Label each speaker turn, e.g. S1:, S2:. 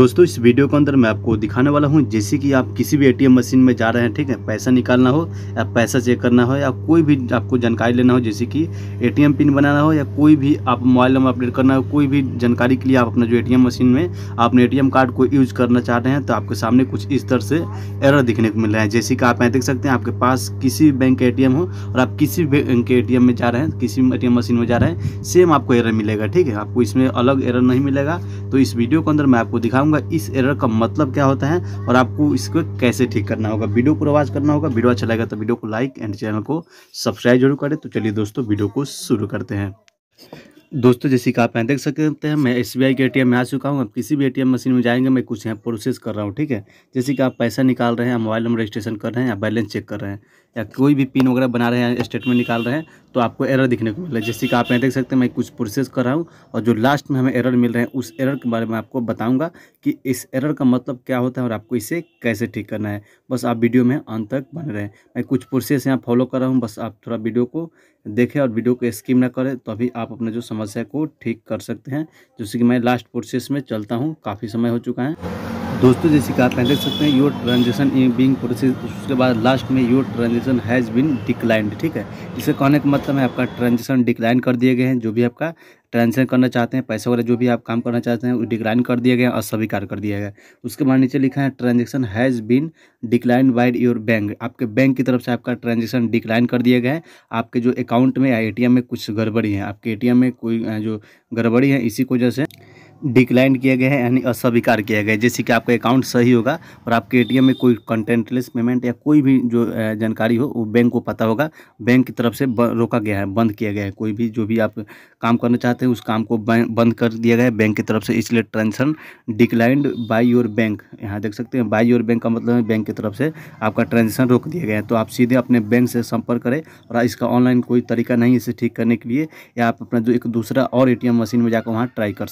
S1: दोस्तों इस वीडियो के अंदर मैं आपको दिखाने वाला हूं जैसे कि आप किसी भी एटीएम मशीन में जा रहे हैं ठीक है पैसा निकालना हो या पैसा चेक करना हो या कोई भी आपको जानकारी लेना हो जैसे कि एटीएम पिन बनाना हो या कोई भी आप मोबाइल नंबर अपडेट करना हो कोई भी जानकारी के लिए आप अपना जो एटीएम मशीन में अपने ए कार्ड को यूज़ करना चाह रहे हैं तो आपके सामने कुछ इस तरह से एरर दिखने को मिल रहा है जैसे कि आप यहाँ देख सकते हैं आपके पास किसी भी बैंक के ए हो और आप किसी भी बैंक के ए में जा रहे हैं किसी ए मशीन में जा रहे हैं सेम आपको एरर मिलेगा ठीक है आपको इसमें अलग एरर नहीं मिलेगा तो इस वीडियो के अंदर मैं आपको दिखाऊंगा बताऊंगा इस एरर का मतलब क्या होता है और आपको इसको कैसे ठीक करना होगा वीडियो को रवाज करना होगा वीडियो अच्छा लगेगा तो वीडियो को लाइक एंड चैनल को सब्सक्राइब जरूर करें तो चलिए दोस्तों वीडियो को शुरू करते हैं दोस्तों जैसे कि आप यहाँ देख सकते हैं मैं एस के ए में आ चुका हूँ आप किसी भी ए मशीन में जाएंगे मैं कुछ यहाँ प्रोसेस कर रहा हूँ ठीक है जैसे कि आप पैसा निकाल रहे हैं मोबाइल नंबर रजिस्ट्रेशन कर रहे हैं या बैलेंस चेक कर रहे हैं या कोई भी पिन वगैरह बना रहे हैं स्टेटमेंट निकाल रहे हैं तो आपको एरर दिखने को मिला जैसे कि आप यहाँ देख सकते हैं मैं कुछ प्रोसेस कर रहा हूँ और जो लास्ट में हमें एरर मिल रहे हैं उस एरर के बारे में आपको बताऊँगा कि इस एरर का मतलब क्या होता है और आपको इसे कैसे ठीक करना है बस आप वीडियो में अंत तक बने रहें मैं कुछ प्रोसेस यहाँ फॉलो कर रहा हूँ बस आप थोड़ा वीडियो को देखें और वीडियो को स्किप ना करें तो अभी आप अपने जो समस्या को ठीक कर सकते हैं जैसे कि मैं लास्ट प्रोसेस में चलता हूँ काफ़ी समय हो चुका है दोस्तों जैसे कि आप देख सकते हैं your transaction in being process उसके बाद लास्ट में your transaction has been declined ठीक है इसे कहने का मतलब है आपका ट्रांजेक्शन डिक्लाइन कर दिए गए हैं जो भी आपका ट्रांजेक्शन करना चाहते हैं पैसा वगैरह जो भी आप काम करना चाहते हैं वो डिक्लाइन कर दिया गया और स्वीकार कर दिया गया उसके बाद नीचे लिखा है transaction has been decline by your bank आपके बैंक की तरफ से आपका ट्रांजेक्शन डिक्लाइन कर दिया गया है आपके जो अकाउंट में या ए में कुछ गड़बड़ी है आपके ए में कोई जो गड़बड़ी है इसी को वजह से डिक्लाइन किया गया है यानी अस्वीकार किया गया है जैसे कि आपका अकाउंट सही होगा और आपके एटीएम में कोई कंटेंटलेस पेमेंट या कोई भी जो जानकारी हो वो बैंक को पता होगा बैंक की तरफ से रोका गया है बंद किया गया है कोई भी जो भी आप काम करना चाहते हैं उस काम को बंद कर दिया गया है बैंक की तरफ से इसलिए transaction declined by your bank यहाँ देख सकते हैं बाई योर बैंक का मतलब है बैंक की तरफ से आपका ट्रांजेक्शन रोक दिया गया है तो आप सीधे अपने बैंक से संपर्क करें और इसका ऑनलाइन कोई तरीका नहीं इसे ठीक करने के लिए या आप अपना जो एक दूसरा और ए मशीन में जाकर वहाँ ट्राई कर